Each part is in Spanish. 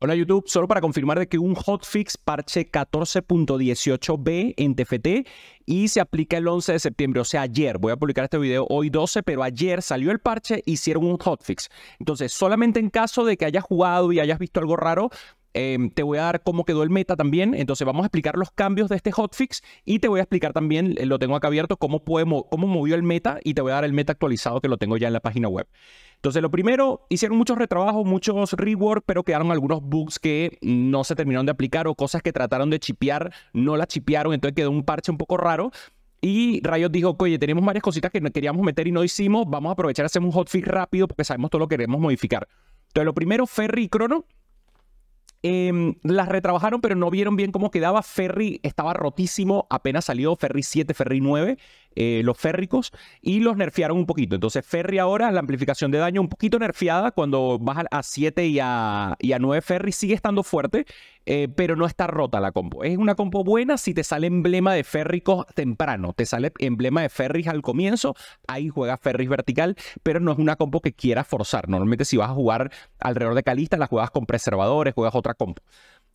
Hola YouTube, solo para confirmar de que un hotfix parche 14.18b en TFT y se aplica el 11 de septiembre, o sea, ayer, voy a publicar este video hoy 12, pero ayer salió el parche, e hicieron un hotfix. Entonces, solamente en caso de que hayas jugado y hayas visto algo raro, Em, te voy a dar cómo quedó el meta también. Entonces vamos a explicar los cambios de este hotfix y te voy a explicar también, eh, lo tengo acá abierto, cómo, cómo movió el meta y te voy a dar el meta actualizado que lo tengo ya en la página web. Entonces lo primero, hicieron muchos retrabajos, muchos rework, pero quedaron algunos bugs que no se terminaron de aplicar o cosas que trataron de chipear, no la chipearon, entonces quedó un parche un poco raro. Y Rayos dijo, oye, tenemos varias cositas que queríamos meter y no hicimos, vamos a aprovechar, hacer un hotfix rápido porque sabemos todo lo que queremos modificar. Entonces, lo primero, Ferry y Em, las retrabajaron, pero no vieron bien cómo quedaba. Ferry estaba rotísimo, apenas salió Ferry 7, Ferry 9. Eh, los férricos y los nerfearon un poquito. Entonces, ferry ahora, la amplificación de daño un poquito nerfeada, cuando vas a 7 y a, y 9 ferry sigue estando fuerte, eh, pero no está rota la compo. Es una compo buena si te sale emblema de férricos temprano, te sale emblema de ferries al comienzo, ahí juegas ferries vertical, pero no es una compo que quieras forzar. Normalmente si vas a jugar alrededor de Calista, la juegas con preservadores, juegas otra compo.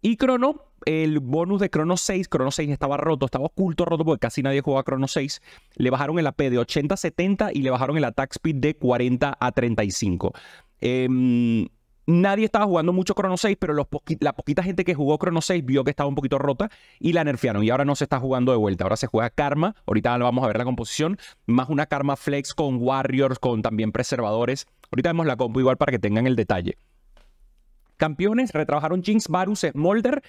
Y Crono, el bonus de Crono 6, Crono 6 estaba roto, estaba oculto, roto, porque casi nadie jugaba Crono 6. Le bajaron el AP de 80 a 70 y le bajaron el attack speed de 40 a 35. Em, nadie estaba jugando mucho Crono 6, pero la poquita gente que jugó Crono 6 vio que estaba un poquito rota y la nerfearon. Y ahora no se está jugando de vuelta, ahora se juega Karma. Ahorita vamos a ver la composición, más una Karma Flex con Warriors, con también preservadores. Ahorita vemos la compu igual para que tengan el detalle campeones, retrabajaron Jinx, Varus, Smolder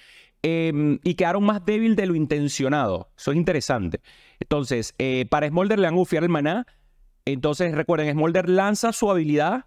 em, y quedaron más débil de lo intencionado. Eso es interesante. Entonces, eh, para Smolder le han bufiar el maná. Entonces, recuerden, Smolder lanza su habilidad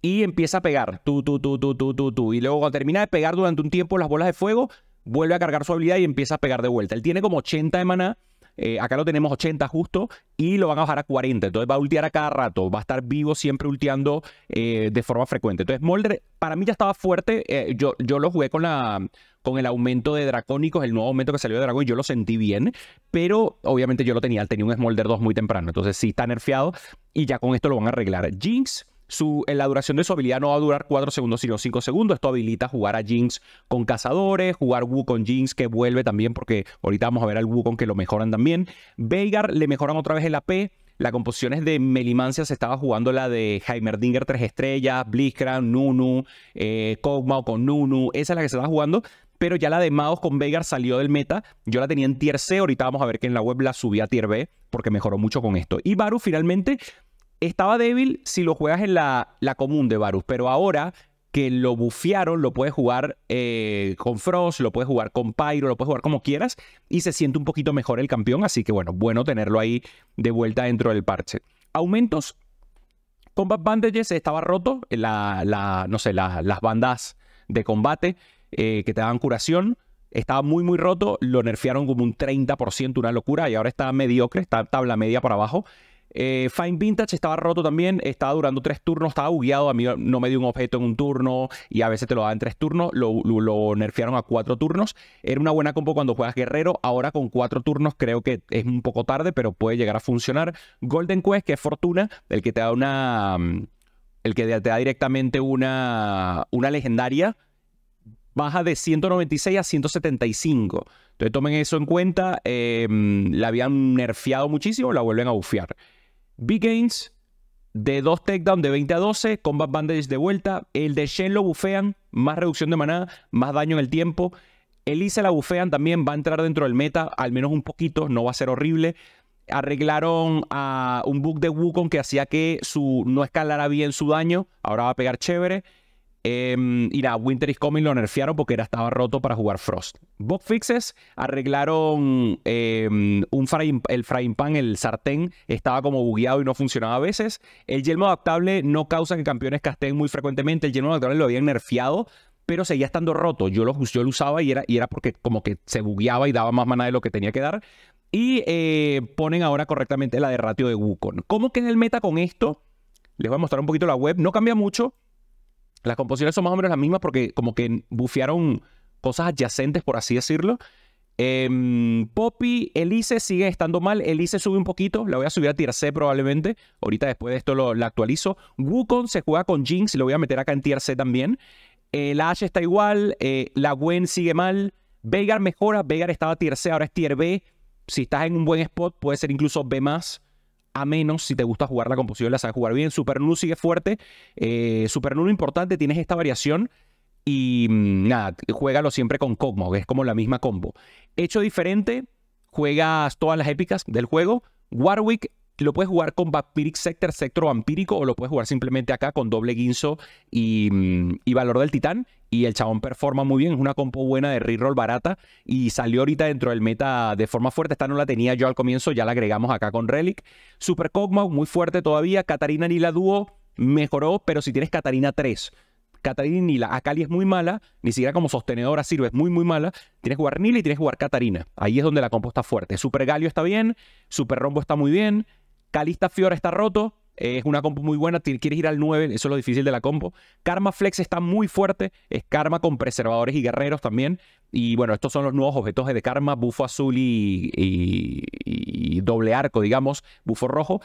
y empieza a pegar. Y luego, cuando termina de pegar durante un tiempo las bolas de fuego, vuelve a cargar su habilidad y empieza a pegar de vuelta. Él tiene como 80 de maná eh, acá lo tenemos 80 justo y lo van a bajar a 40. Entonces va a ultear a cada rato, va a estar vivo siempre ulteando eh, de forma frecuente. Entonces Smolder para mí ya estaba fuerte. Eh, yo, yo lo jugué con, la, con el aumento de Dracónicos, el nuevo aumento que salió de Dragón y yo lo sentí bien. Pero obviamente yo lo tenía, tenía un Smolder 2 muy temprano. Entonces sí está nerfeado y ya con esto lo van a arreglar. Jinx en eh, la duración de su habilidad no va a durar 4 segundos, sino 5 segundos. Esto habilita jugar a Jinx con cazadores, jugar Wu con Jinx que vuelve también, porque ahorita vamos a ver al Wu con que lo mejoran también. Veigar le mejoran otra vez el AP. La composición es de Melimancia, se estaba jugando la de Heimerdinger 3 estrellas, Blitzcrank, Nunu, eh, con Nunu, esa es la que se estaba jugando, pero ya la de Maos con Veigar salió del meta, yo la tenía en tier C, ahorita vamos a ver que en la web la subí a tier B, porque mejoró mucho con esto. Y Baru finalmente estaba débil si lo juegas en la, la común de Varus, pero ahora que lo bufiaron lo puedes jugar eh, con Frost, lo puedes jugar con Pyro, lo puedes jugar como quieras y se siente un poquito mejor el campeón, así que bueno, bueno tenerlo ahí de vuelta dentro del parche. Aumentos, Combat Bandages estaba roto, eh, la, la no sé, las bandas de combate eh, que te daban curación, estaba muy muy roto, lo nerfearon como un 30%, una locura, y ahora está mediocre, está tabla media para abajo. Eh, Fine Vintage estaba roto también, estaba durando tres turnos, estaba bugueado, a mí no me dio un objeto en un turno y a veces te lo daban tres turnos, lo, nerfearon a cuatro turnos. Era una buena compo cuando juegas guerrero, ahora con cuatro turnos creo que es un poco tarde, pero puede llegar a funcionar. Golden Quest, que es Fortuna, el que te da una... Mm, el que te da directamente una, una legendaria baja de 196 a 175. Entonces tomen eso en cuenta. Eh, mm, la habían nerfeado muchísimo, la vuelven a bufiar. Big gains de dos takedown de 20 a 12, combat bandage de vuelta, el de Shen lo bufean, más reducción de manada, más daño en el tiempo. Elisa la bufean también, va a entrar dentro del meta, al menos un poquito, no va a ser horrible. Arreglaron a un bug de Wukong que hacía que su, no escalara bien su daño, ahora va a pegar chévere y em, la Winter is Coming lo nerfearon porque era, estaba roto para jugar Frost. Bug fixes arreglaron em, un el frying pan, el sartén, estaba como bugueado y no funcionaba a veces. El yelmo adaptable no causa que campeones casteen muy frecuentemente. El yelmo adaptable lo habían nerfeado, pero seguía estando roto. Yo lo, lo usaba y era, y era porque como que se bugueaba y daba más mana de lo que tenía que dar. Y eh, ponen ahora correctamente la de ratio de Wukong. ¿Cómo en el meta con esto? Les voy a mostrar un poquito la web. No cambia mucho las composiciones son más o menos las mismas porque como que bufearon cosas adyacentes, por así decirlo. Em, Poppy, Elise sigue estando mal. Elise sube un poquito. La voy a subir a tier C probablemente. Ahorita después de esto la actualizo. Wukong se juega con Jinx. Lo voy a meter acá en tier C también. Eh, la H está igual. Eh, la Gwen sigue mal. Veigar mejora. Veigar estaba tier C, ahora es tier B. Si estás en un buen spot, puede ser incluso B más a menos si te gusta jugar la composición, la sabes jugar bien. Super Null sigue fuerte, eh, Super Null importante, tienes esta variación y mm, nada, juégalo siempre con Que es como la misma combo. Hecho diferente, juegas todas las épicas del juego. Warwick lo puedes jugar con Vampiric Sector, Sector Vampírico, o lo puedes jugar simplemente acá con doble guinzo mm, y, valor del titán. Y el chabón performa muy bien, es una compo buena de reroll barata y salió ahorita dentro del meta de forma fuerte. Esta no la tenía yo al comienzo, ya la agregamos acá con Relic. Super Cogma, muy fuerte todavía. Catarina Nila Dúo mejoró, pero si tienes Catarina 3. Catarina y Nila. Akali es muy mala, ni siquiera como sostenedora sirve, es muy, muy mala. Tienes que jugar Nila y tienes que jugar Catarina. Ahí es donde la compo está fuerte. Super Galio está bien, Super Rombo está muy bien, Calista Fiora está roto, es una compo muy buena, quieres ir al 9, eso es lo difícil de la compo. Karma Flex está muy fuerte, es Karma con preservadores y guerreros también. Y bueno, estos son los nuevos objetos de Karma, bufo azul y, doble arco, digamos, bufo rojo.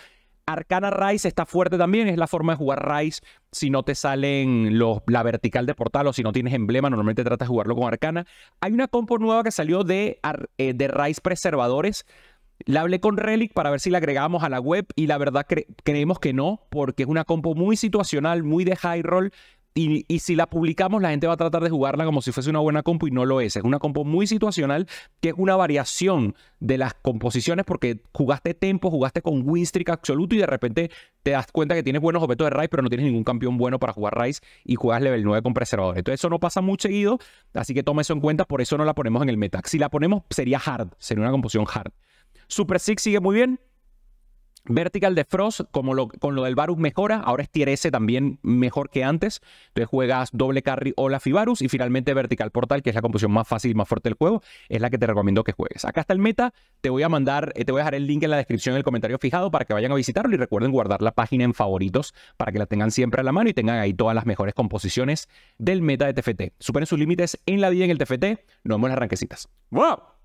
Arcana Rise está fuerte también, es la forma de jugar Rise si no te salen la vertical de portal o si no tienes emblema, normalmente tratas de jugarlo con Arcana. Hay una compo nueva que salió de, eh, de Rise Preservadores la hablé con Relic para ver si la agregamos a la web y la verdad creemos que no, porque es una compo muy situacional, muy de high roll. Y, si la publicamos, la gente va a tratar de jugarla como si fuese una buena compo y no lo es. Es una compo muy situacional que es una variación de las composiciones porque jugaste tempo, jugaste con win streak absoluto y de repente te das cuenta que tienes buenos objetos de Rice, pero no tienes ningún campeón bueno para jugar Rice y juegas level 9 con preservador. Entonces, eso no pasa muy seguido, así que toma eso en cuenta. Por eso no la ponemos en el meta. Si la ponemos, sería hard, sería una composición hard. Super Six sigue muy bien. Vertical de Frost, como con lo del Varus mejora, ahora es tier también mejor que antes. Entonces juegas doble carry Olaf y Varus. Y finalmente Vertical Portal, que es la composición más fácil y más fuerte del juego, es la que te recomiendo que juegues. Acá está el meta, te voy a mandar, eh, te voy a dejar el link en la descripción, en el comentario fijado para que vayan a visitarlo y recuerden guardar la página en favoritos para que la tengan siempre a la mano y tengan ahí todas las mejores composiciones del meta de TFT. Superen sus límites en la vida en el TFT. Nos vemos en las ranquecitas. ¡Wow!